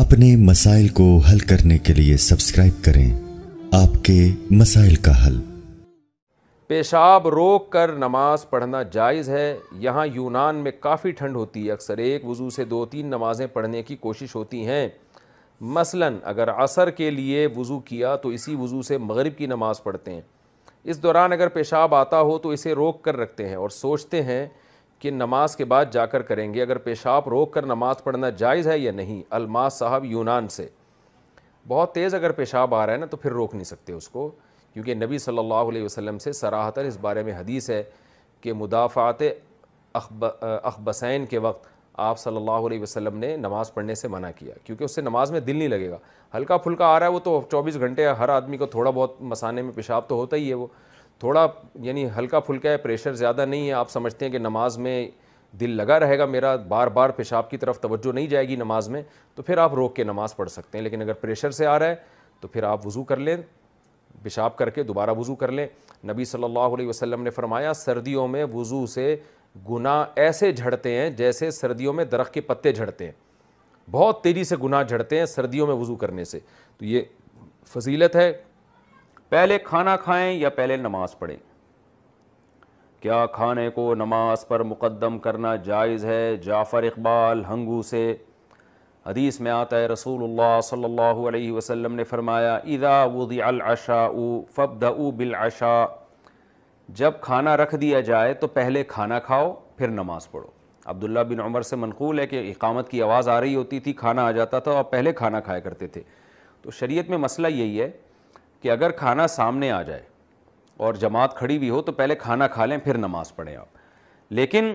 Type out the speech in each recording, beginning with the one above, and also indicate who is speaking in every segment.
Speaker 1: اپنے مسائل کو حل کرنے کے لیے سبسکرائب کریں آپ کے مسائل کا حل پیشاب روک کر نماز پڑھنا جائز ہے یہاں یونان میں کافی ٹھنڈ ہوتی ہے اکثر ایک وضو سے دو تین نمازیں پڑھنے کی کوشش ہوتی ہیں مثلا اگر عصر کے لیے وضو کیا تو اسی وضو سے مغرب کی نماز پڑھتے ہیں اس دوران اگر پیشاب آتا ہو تو اسے روک کر رکھتے ہیں اور سوچتے ہیں کہ نماز کے بعد جا کر کریں گے اگر پیشاب روک کر نماز پڑھنا جائز ہے یا نہیں الماس صاحب یونان سے بہت تیز اگر پیشاب آ رہا ہے نا تو پھر روک نہیں سکتے اس کو کیونکہ نبی صلی اللہ علیہ وسلم سے سراہتر اس بارے میں حدیث ہے کہ مدافعات اخبسین کے وقت آپ صلی اللہ علیہ وسلم نے نماز پڑھنے سے منع کیا کیونکہ اس سے نماز میں دل نہیں لگے گا ہلکا پھلکا آ رہا ہے وہ تو چوبیس گھنٹے ہر آدمی کو تھوڑا بہت مسانے میں پیشاب تو ہوتا ہی ہے وہ تھوڑا یعنی ہلکا پھلکا ہے پریشر زیادہ نہیں ہے آپ سمجھتے ہیں کہ نماز میں دل لگا رہے گا میرا بار بار پیشاب کی طرف توجہ نہیں جائے گی نماز میں تو پھر آپ روک کے نماز پڑھ سکتے ہیں لیکن اگر پریشر سے آ رہا ہے تو پھر آپ وضو کر لیں پیشاب کر کے دوبارہ وضو کر لیں نبی صلی اللہ علیہ وسلم نے فرمایا سردیوں میں وضو سے گناہ ایسے جھڑتے ہیں جیسے سردیوں میں درخت کے پتے جھڑتے ہیں بہت تیزی سے گناہ جھڑتے ہیں سردیوں میں وضو کرنے سے تو یہ فضیلت ہے پہلے کھانا کھائیں یا پہلے نماز پڑھیں کیا کھانے کو نماز پر مقدم کرنا جائز ہے جعفر اقبال ہنگو سے حدیث میں آتا ہے رسول اللہ صلی اللہ علیہ وسلم نے فرمایا اذا وضع العشاء فابدعوا بالعشاء جب کھانا رکھ دیا جائے تو پہلے کھانا کھاؤ پھر نماز پڑھو عبداللہ بن عمر سے منقول ہے کہ اقامت کی آواز آ رہی ہوتی تھی کھانا آ جاتا تھا اور پہلے کھانا کھایا کرتے تھے تو شریعت میں مسئلہ یہی ہے کہ اگر کھانا سامنے آ جائے اور جماعت کھڑی بھی ہو تو پہلے کھانا کھا لیں پھر نماز پڑھیں آپ لیکن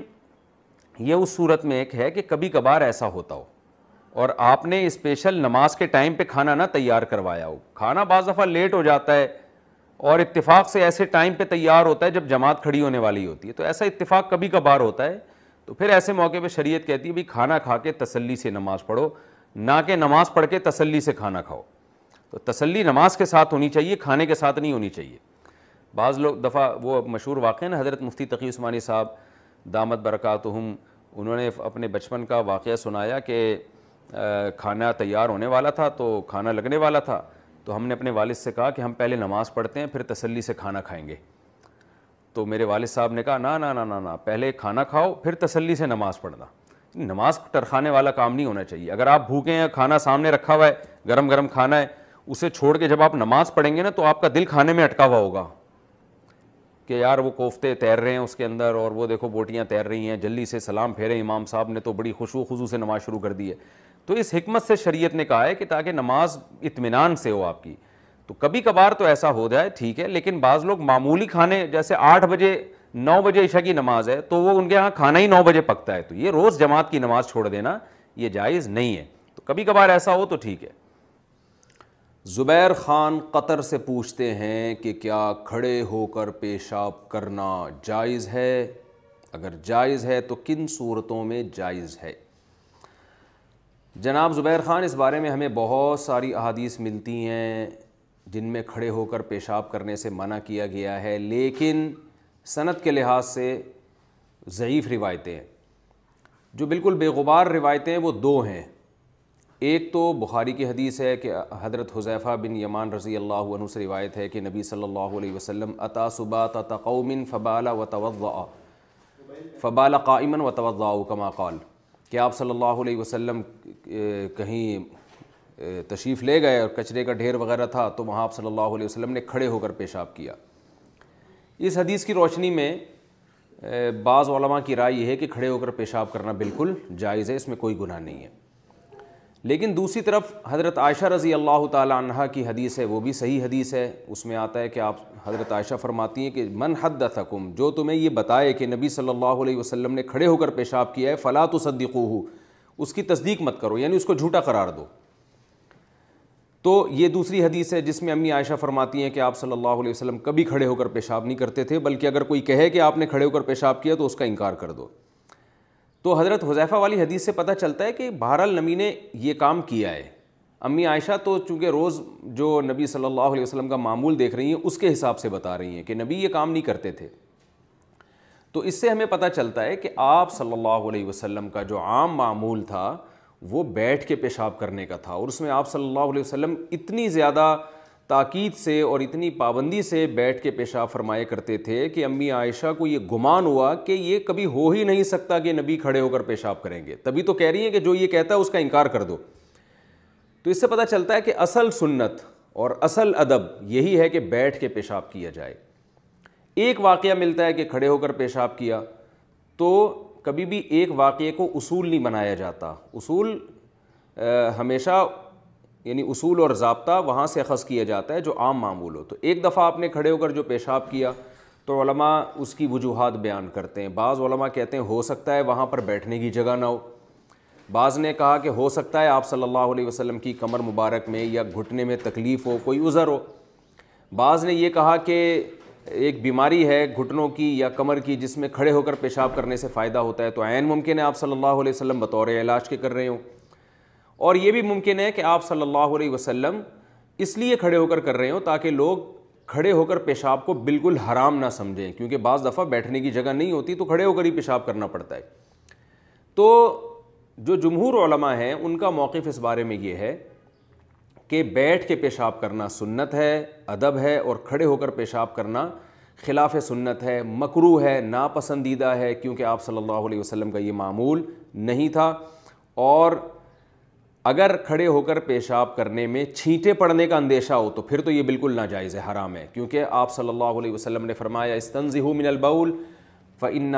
Speaker 1: یہ اس صورت میں ایک ہے کہ کبھی کبھار ایسا ہوتا ہو اور آپ نے اسپیشل نماز کے ٹائم پہ کھانا نہ تیار کروایا ہو کھانا بعض دفعہ لیٹ ہو جاتا ہے اور اتفاق سے ایسے ٹائم پہ تیار ہوتا ہے جب جماعت کھڑی ہونے والی ہوتی ہے تو ایسا اتفاق کبھی کبھار ہوتا ہے تو پھر ایسے موقع پہ شریعت کہتی ہے بھی کھانا کھا کے تسلی سے نماز پڑھو نہ کہ نماز پڑھ کے تسلی سے کھانا کھاؤ تو تسلی نماز کے ساتھ ہونی چاہیے کھانے کے ساتھ نہیں ہونی چاہیے بعض لوگ دفعہ وہ مشہور واقع حضرت مفتی تقی عثمانی صاحب دامت برکاتہم انہوں نے اپنے بچپن کا واقعہ سنایا کہ کھانا تیار ہونے والا تھا تو کھانا لگنے والا تھا تو ہم نے اپنے والد سے کہا کہ ہم پہلے نماز پڑھتے ہیں پھر تسلی سے کھانا کھائیں گے تو میرے والد صاحب نے کہا نا نا نا نا پہلے کھانا کھاؤ پھر تسلی سے نماز پڑھنا نماز ٹرخانے والا کام نہیں ہونا چاہیے اگر آپ بھوکے ہیں کھانا سامنے رکھا ہوا ہے گرم گرم کھانا ہے اسے چھوڑ کے جب آپ نماز پڑھیں گے نا تو آپ کا دل کھانے میں اٹکا ہوا ہوگا کہ یار وہ کوفتے تیر رہے ہیں اس کے اندر اور وہ دیکھو بوٹیاں تیر رہی ہیں جلدی سے سلام پھیرے امام صاحب نے تو بڑی خوشو خوشو سے نماز شروع کر دی ہے تو اس حکمت سے شریعت نے کہا ہے کہ تاکہ نماز اطمینان سے ہو آپ کی تو کبھی کبھار تو ایسا ہو جائے ٹھیک ہے لیکن بعض لوگ معمولی کھانے جیسے آٹھ بجے نو بجے عشاء کی نماز ہے تو وہ ان کے یہاں کھانا ہی نو بجے پکتا ہے تو یہ روز جماعت کی نماز چھوڑ دینا یہ جائز نہیں ہے تو کبھی کبھار ایسا ہو تو ٹھیک ہے زبیر خان قطر سے پوچھتے ہیں کہ کیا کھڑے ہو کر پیشاب کرنا جائز ہے اگر جائز ہے تو کن صورتوں میں جائز ہے جناب زبیر خان اس بارے میں ہمیں بہت ساری احادیث ملتی ہیں جن میں کھڑے ہو کر پیشاب کرنے سے منع کیا گیا ہے لیکن صنعت کے لحاظ سے ضعیف روایتیں ہیں جو بالکل بے غبار روایتیں ہیں وہ دو ہیں ایک تو بخاری کی حدیث ہے کہ حضرت حضیفہ بن یمان رضی اللہ عنہ سے روایت ہے کہ نبی صلی اللہ علیہ وسلم عطاصبات تقوم فبالا و توضع فبال قائمن و توضع کما قال کہ آپ صلی اللہ علیہ وسلم کہیں تشریف لے گئے اور کچرے کا ڈھیر وغیرہ تھا تو وہاں آپ صلی اللہ علیہ وسلم نے کھڑے ہو کر پیشاب کیا اس حدیث کی روشنی میں بعض علماء کی رائے یہ ہے کہ کھڑے ہو کر پیشاب کرنا بالکل جائز ہے اس میں کوئی گناہ نہیں ہے لیکن دوسری طرف حضرت عائشہ رضی اللہ تعالیٰ عنہ کی حدیث ہے وہ بھی صحیح حدیث ہے اس میں آتا ہے کہ آپ حضرت عائشہ فرماتی ہیں کہ حد تھکم جو تمہیں یہ بتائے کہ نبی صلی اللہ علیہ وسلم نے کھڑے ہو کر پیشاب کیا ہے فلا تو صدیقہ ہو اس کی تصدیق مت کرو یعنی اس کو جھوٹا قرار دو تو یہ دوسری حدیث ہے جس میں امی عائشہ فرماتی ہیں کہ آپ صلی اللہ علیہ وسلم کبھی کھڑے ہو کر پیشاب نہیں کرتے تھے بلکہ اگر کوئی کہے کہ آپ نے کھڑے ہو کر پیشاب کیا تو اس کا انکار کر دو تو حضرت حضیفہ والی حدیث سے پتہ چلتا ہے کہ بہر النبی نے یہ کام کیا ہے امی عائشہ تو چونکہ روز جو نبی صلی اللہ علیہ وسلم کا معمول دیکھ رہی ہیں اس کے حساب سے بتا رہی ہیں کہ نبی یہ کام نہیں کرتے تھے تو اس سے ہمیں پتہ چلتا ہے کہ آپ صلی اللہ علیہ وسلم کا جو عام معمول تھا وہ بیٹھ کے پیشاب کرنے کا تھا اور اس میں آپ صلی اللہ علیہ وسلم اتنی زیادہ تاکید سے اور اتنی پابندی سے بیٹھ کے پیشاب فرمائے کرتے تھے کہ امی عائشہ کو یہ گمان ہوا کہ یہ کبھی ہو ہی نہیں سکتا کہ نبی کھڑے ہو کر پیشاب کریں گے تبھی تو کہہ رہی ہیں کہ جو یہ کہتا ہے اس کا انکار کر دو تو اس سے پتہ چلتا ہے کہ اصل سنت اور اصل ادب یہی ہے کہ بیٹھ کے پیشاب کیا جائے ایک واقعہ ملتا ہے کہ کھڑے ہو کر پیشاب کیا تو کبھی بھی ایک واقعے کو اصول نہیں بنایا جاتا اصول ہمیشہ یعنی اصول اور ضابطہ وہاں سے اخذ کیا جاتا ہے جو عام معمول ہو تو ایک دفعہ آپ نے کھڑے ہو کر جو پیشاب کیا تو علماء اس کی وجوہات بیان کرتے ہیں بعض علماء کہتے ہیں ہو سکتا ہے وہاں پر بیٹھنے کی جگہ نہ ہو بعض نے کہا کہ ہو سکتا ہے آپ صلی اللہ علیہ وسلم کی کمر مبارک میں یا گھٹنے میں تکلیف ہو کوئی عذر ہو بعض نے یہ کہا کہ ایک بیماری ہے گھٹنوں کی یا کمر کی جس میں کھڑے ہو کر پیشاب کرنے سے فائدہ ہوتا ہے تو عین ممکن ہے آپ صلی اللہ علیہ وسلم بطور علاج کے کر رہے ہوں اور یہ بھی ممکن ہے کہ آپ صلی اللہ علیہ وسلم اس لیے کھڑے ہو کر کر رہے ہوں تاکہ لوگ کھڑے ہو کر پیشاب کو بالکل حرام نہ سمجھیں کیونکہ بعض دفعہ بیٹھنے کی جگہ نہیں ہوتی تو کھڑے ہو کر ہی پیشاب کرنا پڑتا ہے تو جو جمہور علماء ہیں ان کا موقف اس بارے میں یہ ہے کہ بیٹھ کے پیشاب کرنا سنت ہے ادب ہے اور کھڑے ہو کر پیشاب کرنا خلاف سنت ہے مکرو ہے ناپسندیدہ ہے کیونکہ آپ صلی اللہ علیہ وسلم کا یہ معمول نہیں تھا اور اگر کھڑے ہو کر پیشاب کرنے میں چھینٹے پڑنے کا اندیشہ ہو تو پھر تو یہ بالکل ناجائز ہے حرام ہے کیونکہ آپ صلی اللہ علیہ وسلم نے فرمایا استنزی ہو من البول فعن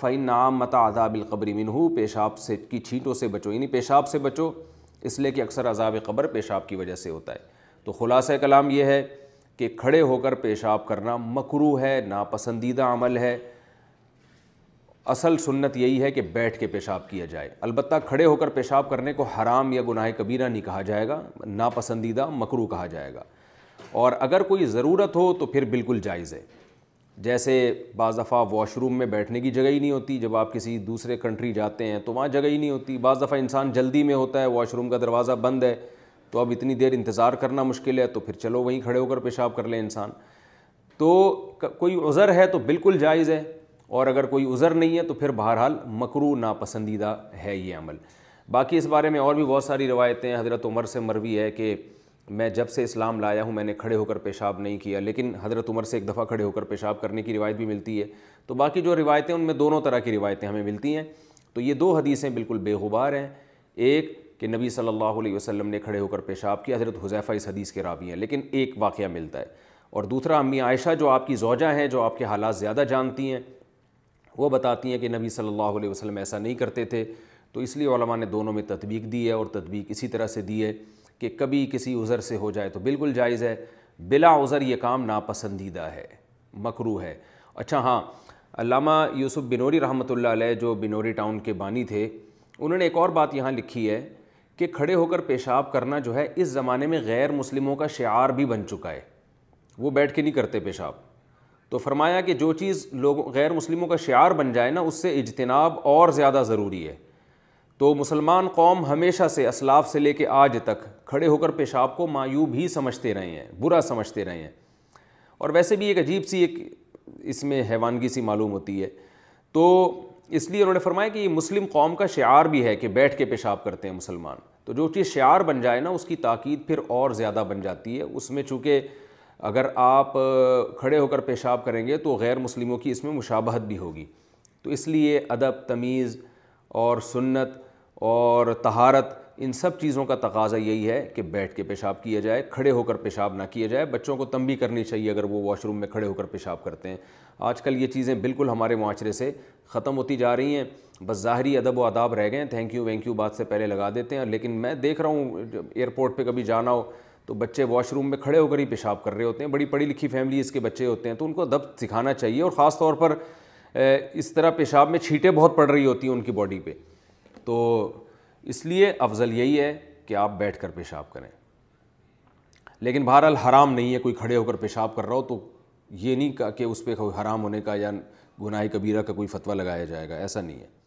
Speaker 1: فعنتع متا عام القبری من ہو پیشاب سے کی چھینٹوں سے بچو یعنی پیشاب سے بچو اس لیے کہ اکثر عذاب قبر پیشاب کی وجہ سے ہوتا ہے تو خلاصہ کلام یہ ہے کہ کھڑے ہو کر پیشاب کرنا مکرو ہے ناپسندیدہ عمل ہے اصل سنت یہی ہے کہ بیٹھ کے پیشاب کیا جائے البتہ کھڑے ہو کر پیشاب کرنے کو حرام یا گناہ کبیرہ نہیں کہا جائے گا ناپسندیدہ مکرو کہا جائے گا اور اگر کوئی ضرورت ہو تو پھر بالکل جائز ہے جیسے بعض دفعہ واش روم میں بیٹھنے کی جگہ ہی نہیں ہوتی جب آپ کسی دوسرے کنٹری جاتے ہیں تو وہاں جگہ ہی نہیں ہوتی بعض دفعہ انسان جلدی میں ہوتا ہے واش روم کا دروازہ بند ہے تو اب اتنی دیر انتظار کرنا مشکل ہے تو پھر چلو وہیں کھڑے ہو کر پیشاب کر لیں انسان تو کوئی عذر ہے تو بالکل جائز ہے اور اگر کوئی عذر نہیں ہے تو پھر بہرحال مکرو ناپسندیدہ ہے یہ عمل باقی اس بارے میں اور بھی بہت ساری روایتیں حضرت عمر سے مروی ہے کہ میں جب سے اسلام لایا ہوں میں نے کھڑے ہو کر پیشاب نہیں کیا لیکن حضرت عمر سے ایک دفعہ کھڑے ہو کر پیشاب کرنے کی روایت بھی ملتی ہے تو باقی جو روایتیں ان میں دونوں طرح کی روایتیں ہمیں ملتی ہیں تو یہ دو حدیثیں بالکل بے غبار ہیں ایک کہ نبی صلی اللہ علیہ وسلم نے کھڑے ہو کر پیشاب کیا حضرت حضیفہ اس حدیث کے رابی ہیں لیکن ایک واقعہ ملتا ہے اور دوسرا امی عائشہ جو آپ کی زوجہ ہیں جو آپ کے حالات زیادہ جانتی ہیں وہ بتاتی ہیں کہ نبی صلی اللہ علیہ وسلم ایسا نہیں کرتے تھے تو اس لیے علماء نے دونوں میں تطبیق دی ہے اور تطبیق اسی طرح سے دی ہے کہ کبھی کسی عذر سے ہو جائے تو بالکل جائز ہے بلا عذر یہ کام ناپسندیدہ ہے مکرو ہے اچھا ہاں علامہ یوسف بنوری رحمۃ اللہ علیہ جو بنوری ٹاؤن کے بانی تھے انہوں نے ایک اور بات یہاں لکھی ہے کہ کھڑے ہو کر پیشاب کرنا جو ہے اس زمانے میں غیر مسلموں کا شعار بھی بن چکا ہے وہ بیٹھ کے نہیں کرتے پیشاب تو فرمایا کہ جو چیز لوگوں غیر مسلموں کا شعار بن جائے نا اس سے اجتناب اور زیادہ ضروری ہے تو مسلمان قوم ہمیشہ سے اسلاف سے لے کے آج تک کھڑے ہو کر پیشاب کو معیوب ہی سمجھتے رہے ہیں برا سمجھتے رہے ہیں اور ویسے بھی ایک عجیب سی ایک اس میں حیوانگی سی معلوم ہوتی ہے تو اس لیے انہوں نے فرمایا کہ یہ مسلم قوم کا شعار بھی ہے کہ بیٹھ کے پیشاب کرتے ہیں مسلمان تو جو چیز شعار بن جائے نا اس کی تاکید پھر اور زیادہ بن جاتی ہے اس میں چونکہ اگر آپ کھڑے ہو کر پیشاب کریں گے تو غیر مسلموں کی اس میں مشابہت بھی ہوگی تو اس لیے ادب تمیز اور سنت اور تہارت ان سب چیزوں کا تقاضا یہی ہے کہ بیٹھ کے پیشاب کیا جائے کھڑے ہو کر پیشاب نہ کیا جائے بچوں کو تنبی کرنی چاہیے اگر وہ واش روم میں کھڑے ہو کر پیشاب کرتے ہیں آج کل یہ چیزیں بالکل ہمارے معاشرے سے ختم ہوتی جا رہی ہیں بس ظاہری ادب و آداب رہ گئے ہیں تھینک یو وینک یو بات سے پہلے لگا دیتے ہیں لیکن میں دیکھ رہا ہوں ایئرپورٹ پہ کبھی جانا ہو تو بچے واش روم میں کھڑے ہو کر ہی پیشاب کر رہے ہوتے ہیں بڑی پڑھی لکھی فیملیز کے بچے ہوتے ہیں تو ان کو ادب سکھانا چاہیے اور خاص طور پر اس طرح پیشاب میں چھیٹیں بہت پڑ رہی ہوتی ہیں ان کی باڈی پہ تو اس لیے افضل یہی ہے کہ آپ بیٹھ کر پیشاب کریں لیکن بہرحال حرام نہیں ہے کوئی کھڑے ہو کر پیشاب کر رہا ہو تو یہ نہیں کہ اس پہ کوئی حرام ہونے کا یا گناہ کبیرہ کا کوئی فتویٰ لگایا جائے گا ایسا نہیں ہے